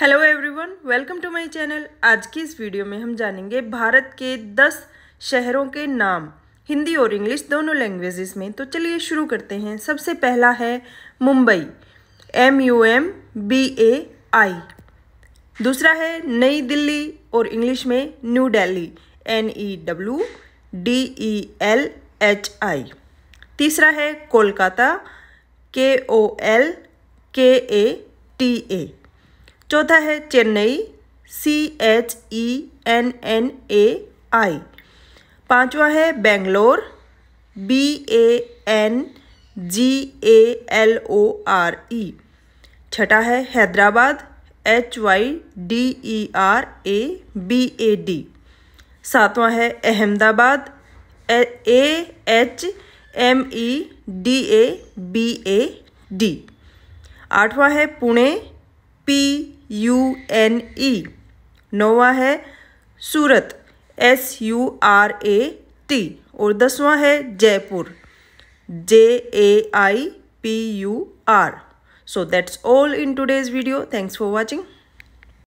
Hello everyone welcome to my channel आज की इस वीडियो में हम जानेंगे भारत के 10 शहरों के नाम हिंदी और इंग्लिश दोनों लैंग्वेजेस में तो चलिए शुरू करते हैं सबसे पहला है Mumbai M U M B A I दूसरा है नई दिल्ली और इंग्लिश में New Delhi N E W D E L H I तीसरा है कोलकाता के ओ एल के ए टी ए चौथा है Chennai C H E N N A I पांचवा है Bangalore B A N G A L O R E छठा है Hyderabad H Y D E R A B A D सातवां है Ahmedabad A H M E D A B A D आठवां है Pune P U N E e. नौवा है Surat S U R A T और दसवां है Jaipur J A I P U R so that's all in today's video thanks for watching